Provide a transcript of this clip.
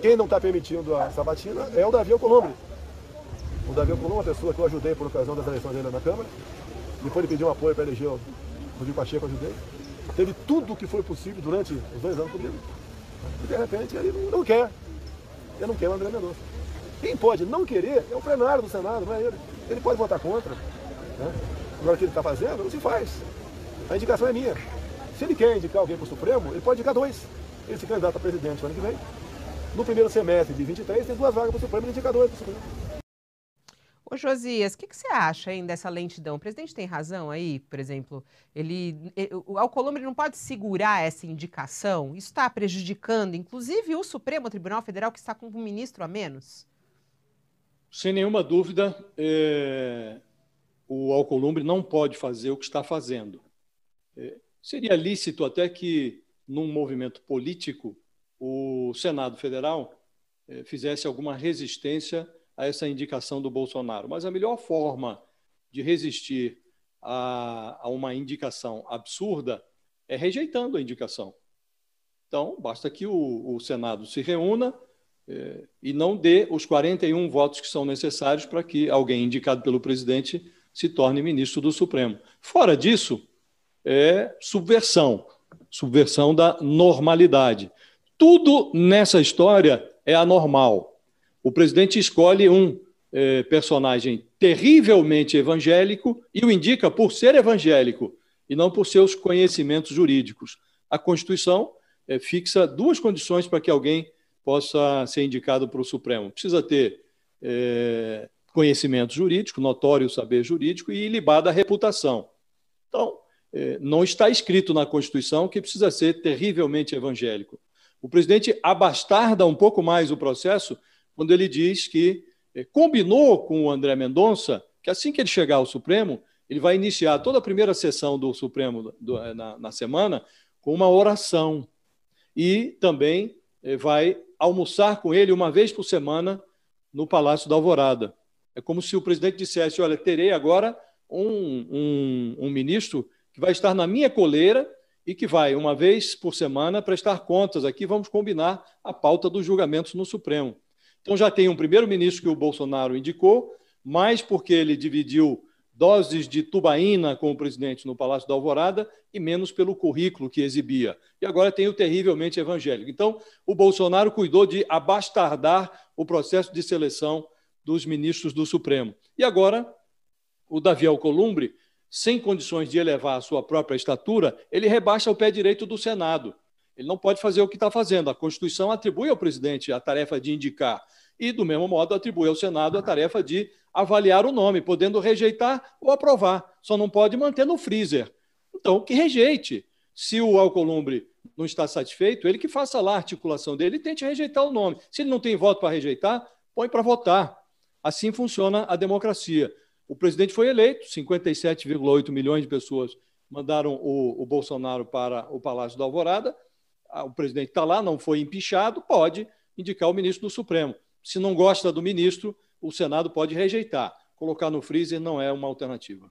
Quem não está permitindo a sabatina é o Davi Alcolumbre. O Davi Alcolumbre, é uma pessoa que eu ajudei por ocasião das eleições dele na Câmara. Depois ele pediu um apoio para eleger o Rodrigo Pacheco, eu ajudei. Teve tudo o que foi possível durante os dois anos comigo. E de repente ele não quer. Ele não quer o André Mendonça. Quem pode não querer é o plenário do Senado, não é ele. Ele pode votar contra. Né? Agora o que ele está fazendo, não se faz. A indicação é minha. Se ele quer indicar alguém para o Supremo, ele pode indicar dois. Ele se candidata a presidente no ano que vem no primeiro semestre de 23 tem duas vagas para o Supremo indicador. para o Supremo. Ô Josias, o que, que, você acha hein, dessa lentidão? O presidente tem razão aí, por exemplo, ele, ele o Alcolumbre não pode segurar essa indicação? Isso está prejudicando, inclusive, o Supremo Tribunal Federal, que está com um ministro a menos? Sem nenhuma dúvida, é, o Alcolumbre não pode fazer o que está fazendo. É, seria lícito até que, num movimento político, o Senado Federal eh, fizesse alguma resistência a essa indicação do Bolsonaro. Mas a melhor forma de resistir a, a uma indicação absurda é rejeitando a indicação. Então, basta que o, o Senado se reúna eh, e não dê os 41 votos que são necessários para que alguém indicado pelo presidente se torne ministro do Supremo. Fora disso, é subversão subversão da normalidade. Tudo nessa história é anormal. O presidente escolhe um eh, personagem terrivelmente evangélico e o indica por ser evangélico e não por seus conhecimentos jurídicos. A Constituição eh, fixa duas condições para que alguém possa ser indicado para o Supremo: precisa ter eh, conhecimento jurídico, notório saber jurídico e ilibada reputação. Então, eh, não está escrito na Constituição que precisa ser terrivelmente evangélico. O presidente abastarda um pouco mais o processo quando ele diz que eh, combinou com o André Mendonça que assim que ele chegar ao Supremo, ele vai iniciar toda a primeira sessão do Supremo do, eh, na, na, semana com uma oração. E também eh, vai almoçar com ele uma vez por semana no Palácio da Alvorada. É como se o presidente dissesse: Olha, terei agora um, um, um ministro que vai estar na minha coleira e que vai, uma vez por semana, prestar contas. Aqui vamos combinar a pauta dos julgamentos no Supremo. Então já tem um primeiro-ministro que o Bolsonaro indicou, mais porque ele dividiu doses de tubaína com o presidente no Palácio da Alvorada e menos pelo currículo que exibia. E agora tem o terrivelmente evangélico. Então, o Bolsonaro cuidou de abastardar o processo de seleção dos ministros do Supremo. E agora, o Davi Alcolumbre sem condições de elevar a sua própria estatura, ele rebaixa o pé direito do Senado. Ele não pode fazer o que está fazendo. A Constituição atribui ao presidente a tarefa de indicar e, do mesmo modo, atribui ao Senado a tarefa de avaliar o nome, podendo rejeitar ou aprovar. Só não pode manter no freezer. Então, que rejeite. Se o Alcolumbre não está satisfeito, ele que faça lá a articulação dele e tente rejeitar o nome. Se ele não tem voto para rejeitar, põe para votar. Assim funciona a democracia. O presidente foi eleito, 57,8 milhões de pessoas mandaram o, o, Bolsonaro para o Palácio da Alvorada. Ah, o presidente está lá, não foi empichado, pode indicar o ministro do Supremo. Se não gosta do ministro, o Senado pode rejeitar. Colocar no freezer não é uma alternativa.